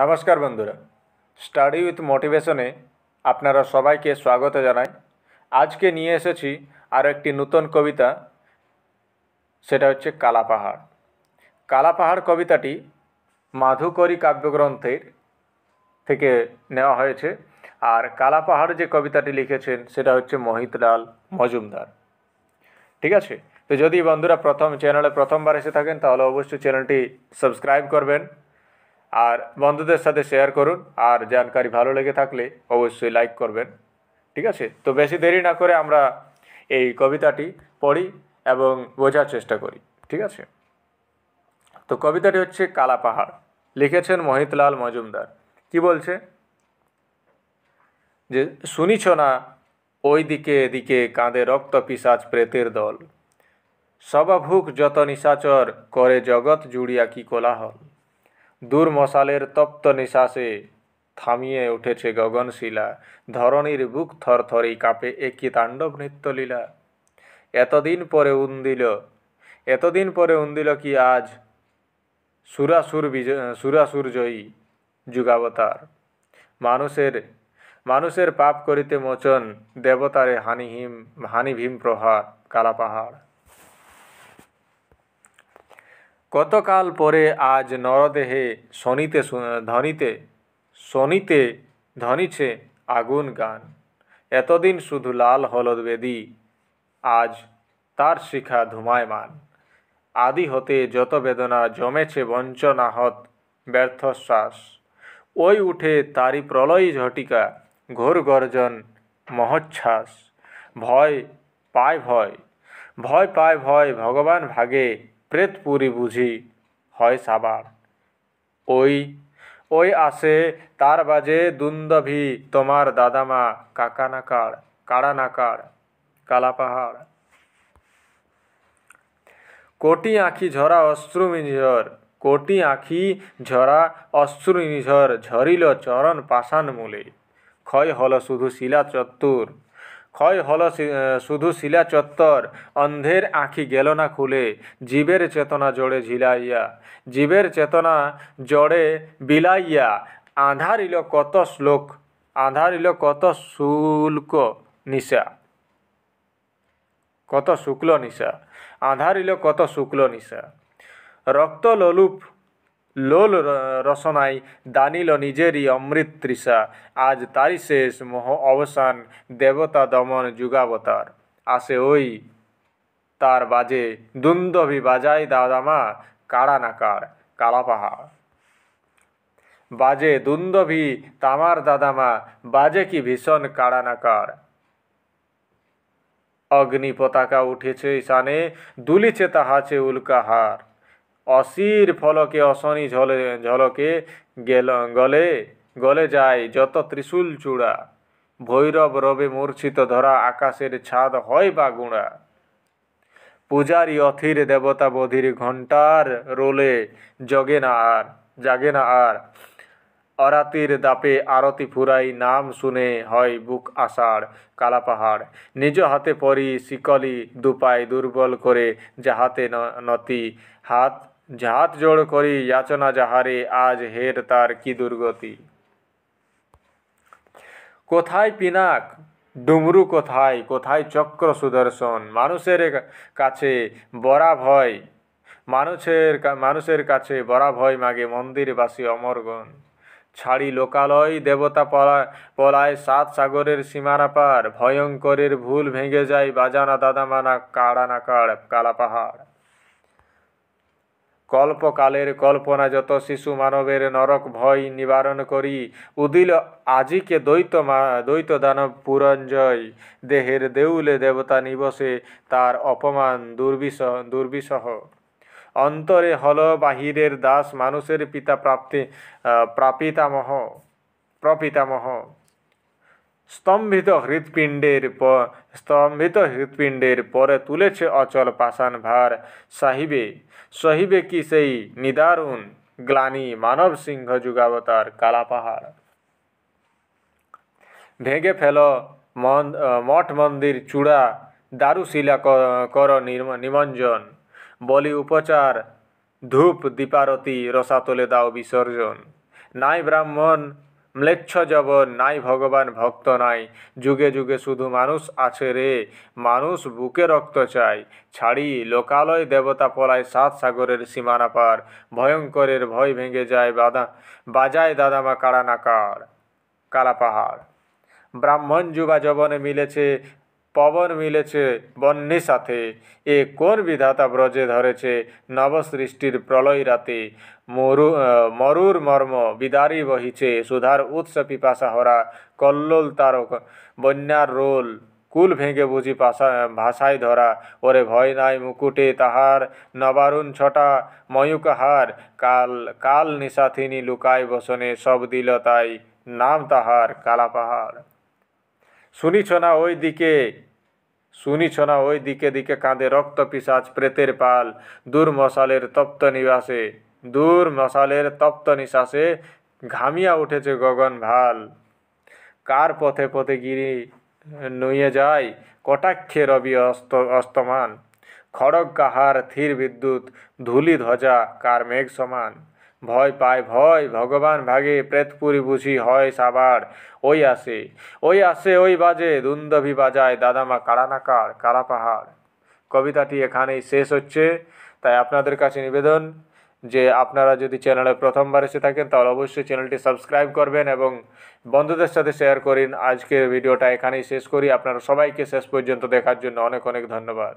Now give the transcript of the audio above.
নমস্কার বন্ধুরা study with মোটিভেশনে আপনারা সবাইকে স্বাগত জানাই আজকে নিয়ে এসেছি আর একটি নূতন কবিতা সেটা হচ্ছে কালাপাহাড় কালাপাহাড় কবিতাটি মাধুকরী কাব্যগ্রন্থের থেকে নেওয়া হয়েছে আর কালাপাহাড় যে কবিতাটি লিখেছেন সেটা হচ্ছে লাল মজুমদার ঠিক আছে তো যদি বন্ধুরা প্রথম চ্যানেলে প্রথমবার এসে থাকেন তাহলে অবশ্যই চ্যানেলটি সাবস্ক্রাইব করবেন আর বন্ধুদের সাথে শেয়ার করুন আর জানকারি ভালো লেগে থাকলে অবশ্যই লাইক করবেন ঠিক আছে তো বেশি দেরি না করে আমরা এই কবিতাটি পড়ি এবং বোঝার চেষ্টা করি ঠিক আছে তো কবিতাটি হচ্ছে কালা পাহাড় লিখেছেন মহিতলাল মজুমদার কি বলছে যে শুনিছ না ওই দিকে এদিকে কাঁদে রক্ত পিসাচ প্রেতের দল সবাভুক যত নিশাচর করে জগৎ জুড়িয়া কি কোলাহল দূর মশালের তপ্ত নিশ্বাসে থামিয়ে উঠেছে গগনশিলা ধরণীর বুক থরথরি কাঁপে একই তাণ্ডব নৃত্যলীলা এতদিন পরে উন্দিল এতদিন পরে উন্দিল কি আজ সুরাসুর বিজয় সুরাসুর জয়ী যুগাবতার মানুষের মানুষের পাপ করিতে মোচন দেবতারে হানিহিম হানিভীম প্রহার কালাপাহাড় কতকাল পরে আজ নরদেহে শনিতে ধনিতে শনিতে ধনিছে আগুন গান এতদিন শুধু লাল হলদ বেদি আজ তার শিখা ধুমায়মান আদি হতে যত বেদনা জমেছে বঞ্চনাহত হত ব্যর্থশ্বাস ওই উঠে তারি প্রলয় ঝটিকা ঘোর গর্জন মহচ্ছ্বাস ভয় পায় ভয় ভয় পায় ভয় ভগবান ভাগে প্রেতপুরী বুঝি হয় সাবার ওই ওই আসে তার বাজে দুন্দভি তোমার দাদামা কাকানাকাড় কাড়ানাকাড় কালাপাহাড় কোটি আঁখি ঝরা অশ্রু কোটি আঁখি ঝরা অশ্রুমিঝর ঝরিল চরণ পাষাণ মূলে ক্ষয় হল শুধু শিলা চত্বর ক্ষয় হল শুধু শিলা চত্বর অন্ধের আঁখি গেল না খুলে জীবের চেতনা জড়ে ঝিলাইয়া জীবের চেতনা জড়ে বিলাইয়া আধারিল কত শ্লোক আধারিল কত শুল্ক নিশা কত শুক্ল নিশা আধারিল কত শুক্ল নিশা রক্ত ললুপ লোল রসনাই দানিল নিজেরই অমৃত তৃষা আজ তারই শেষ মোহ অবসান দেবতা দমন যুগাবতার আসে ওই তার বাজে দুন্দভি বাজায় দাদামা কাড়া নাকার কালা বাজে দুন্দভি তামার দাদামা বাজে কি ভীষণ কাড়া নাকার অগ্নি পতাকা উঠেছে ইশানে দুলিছে তাহাছে উল্কাহার অসির ফলকে অশনি ঝলে ঝলকে গেল গলে গলে যায় যত ত্রিশূল চূড়া ভৈরব রবে মূর্ছিত ধরা আকাশের ছাদ হয় বা গুঁড়া পূজারি অথির দেবতা বধির ঘণ্টার রোলে জগে না আর জাগে না আর অরাতির দাপে আরতি ফুরাই নাম শুনে হয় বুক আষাঢ় কালাপাহাড় নিজ হাতে পরি শিকলি দুপায় দুর্বল করে যাহাতে নতি হাত ঝাত জোড় করি যাচনা যাহারে আজ হের তার কি দুর্গতি কোথায় পিনাক ডুমরু কোথায় কোথায় চক্র সুদর্শন মানুষের কাছে বরা ভয় মানুষের মানুষের কাছে বরা ভয় মাগে মন্দিরবাসী অমরগণ ছাড়ি লোকালয় দেবতা পলায় পলায় সাত সাগরের সীমানা পার ভয়ঙ্করের ভুল ভেঙে যায় বাজানা দাদামানা কাড়ানা কাড় কালা পাহাড় কল্পকালের কল্পনা যত শিশু মানবের নরক ভয় নিবারণ করি উদিল আজিকে দ্বৈত দ্বৈত দানব পুরঞ্জয় দেহের দেউলে দেবতা নিবসে তার অপমান দুর্বিষ দুর্বিষহ অন্তরে হল বাহিরের দাস মানুষের পিতা প্রাপ্তি প্রাপিতামহ প্রপিতামহ स्तम्भित हृदपिण्डे प स्तम्भित हृदपिण्डे पर तुले अचल पासान भार साहिबे सहिबे कि सै निदार हुन् ग्लानी मानव सिंह जुगावतार काला पहाड ढेगे फेल मन् मठ दारू चुडा दारुशिला कर निमञ्जन बलि उपचार धुप दिपारती रसातोले दाउ विसर्जन नाई ब्राह्मण ম্লেচ্ছ জবন নাই ভগবান ভক্ত নাই যুগে যুগে শুধু মানুষ আছে রে মানুষ বুকে রক্ত চায় ছাড়ি লোকালয় দেবতা পলায় সাত সাগরের সীমানা পার ভয়ঙ্করের ভয় ভেঙে যায় বাদা বাজায় দাদামা কাড়ানাকার কালা পাহাড় ব্রাহ্মণ যুবা জবনে মিলেছে পবন মিলেছে বন্যে সাথে এ কোন বিধাতা ব্রজে ধরেছে নবসৃষ্টির প্রলয় রাতে মরু মরুর মর্ম বিদারি বহিছে সুধার উৎস পিপাসা হরা কল্লোল তারক বন্যার রোল কুল ভেঙে বুঝি পাশা ভাষায় ধরা ওরে ভয় নাই মুকুটে তাহার নবারুণ ছটা হার কাল কাল নিশাথিনী লুকায় বসনে সব দিল তাই নাম তাহার কালা পাহাড় শুনিছ না ওই দিকে শুনিছ না ওই দিকে দিকে কাঁদে রক্ত পিসাজ প্রেতের পাল দুর্মশালের তপ্ত নিবাসে দূর মশালের তপ্ত নিশ্বাসে ঘামিয়া উঠেছে গগন ভাল কার পথে পথে গিরি নুয়ে যায় কটাক্ষে রবি অস্ত অস্তমান খড়গ কাহার থির বিদ্যুৎ ধুলি ধ্বজা কার মেঘ সমান ভয় পায় ভয় ভগবান ভাগে প্রেতপুরি বুঝি হয় সাবার ওই আসে ওই আসে ওই বাজে দুন্দভি বাজায় দাদামা কারানাকার কারা পাহাড় কবিতাটি এখানেই শেষ হচ্ছে তাই আপনাদের কাছে নিবেদন যে আপনারা যদি চ্যানেলে প্রথমবার এসে থাকেন তাহলে অবশ্যই চ্যানেলটি সাবস্ক্রাইব করবেন এবং বন্ধুদের সাথে শেয়ার করিন আজকের ভিডিওটা এখানেই শেষ করি আপনারা সবাইকে শেষ পর্যন্ত দেখার জন্য অনেক অনেক ধন্যবাদ